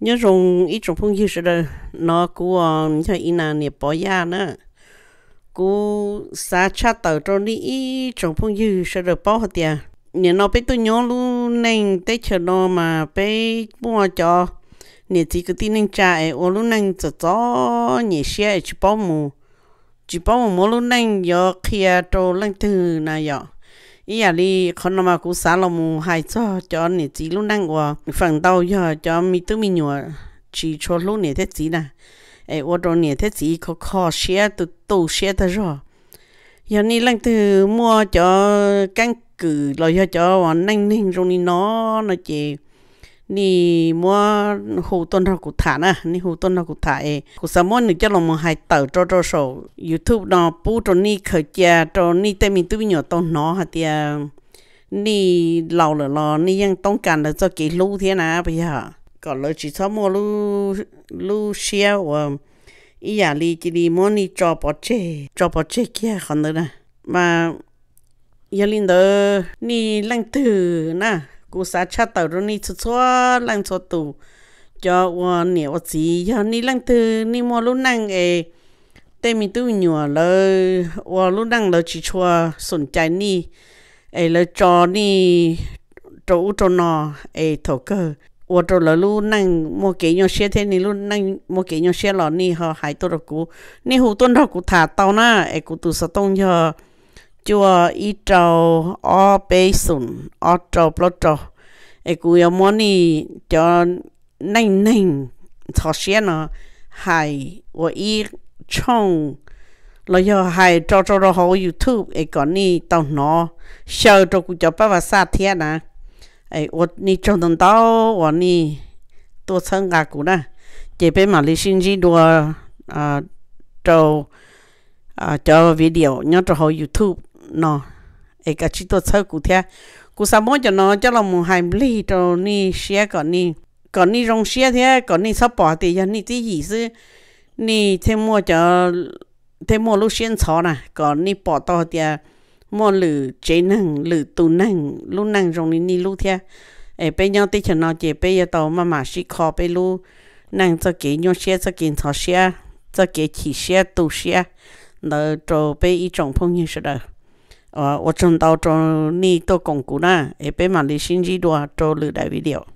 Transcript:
nhớ dùng ý trồng phong dư rồi nó của cho ina nè bỏ ra nữa cú xa cha tờ cho đi ý trồng phong dư sẽ được bỏ hết tiền nè nó biết tôi nhớ luôn nên tới chờ nó mà bé mua cho nè chỉ có tin nên cha ấy ô luôn nên cho cho nhẹ xe chỉ bỏ mù chỉ bỏ mù luôn nên giờ kia trâu lên từ nào vậy ý đi con nó mà xả lòng mù hai cho cho nè chỉ lúc năng của phần đầu giờ cho mi tư mi nhựa chỉ cho lúc nè thế chỉ nè ấy e, ô đồ nè thế chỉ có khó xe từ tù xe ta rồi giờ ni lăng từ mua cho căn cử rồi cho cho năng ninh rồi nó nó chỉ นี่มัวหูต้นเรากุถานะนี่หูต้นเรากุถาเอกุสมอนหนึ่งจะลงมาหายเต่าโจโจโซยูทูบนอปูตรงนี้เคยเจอตรงนี้แต่มีตุ้ยหยอต้นนอฮะเตียนี่เราเหยเนรอ นี่ยังต้องการเราจะกี่ลูเทียนะไปฮะก่อนเลยจิสามัวลูลูเชียวอ่อียาลีจีดีมอนี่จอปอเจจอปอเจเกียคนเดียนะมาอย่าลินเดอร์นี่ลังตื่นนะ cú sa cha tàu rồi ni cho cho lăng cho tù cho wo nhiều gì cho ni lăng từ ni mua lúc năng ê tê mi tu nhỏ lơ wo lúc năng lơ chỉ cho sủng trái ni ê lơ cho ni chỗ chỗ nọ ê thổ cơ wo chỗ lơ lúc năng mua kế nhau xe thế ni lúc năng mua kế nhau xe lọ ni họ hại tôi rồi cú ni hụ tuân rồi cú thả tàu na ê cú tu sa tông cho chùa y trầu o bê sùn o trầu blo trầu e cú yo moni cho nành nành thọ xe nó hay wo y chong rồi yo hay cho cho ro học youtube e còn ni đâu nó sợ cho cú cho ba và sa thiệt nè e wo ni cho đồng tao wo ni tua sân gà cú nè chỉ bên mà lý sinh gì đó, à trầu à cho video nhớ cho họ youtube nó ấy cả chỉ tôi chơi cụ thể, cụ sao mỗi cho nó cho là một hai ly cho ni xe còn ni còn ni rong xe thế còn ni sắp bỏ thì giờ ni tí gì chứ ni thêm mua cho thêm mua lúc xuyên chó nè còn ni bỏ to thì mua lử chế năng lử tù năng lúc năng rong ni ni lúc thế ấy bây giờ tí cho nó chỉ bây giờ tàu mà mà xí khó bây lúc năng cho cái nhau xe cho cái chó xe cho cái chỉ xe tù xe nó cho bây ý trọng phong như thế đó 哦，我从到周你都巩固啦，下百嘛的星期六啊，周六才会聊。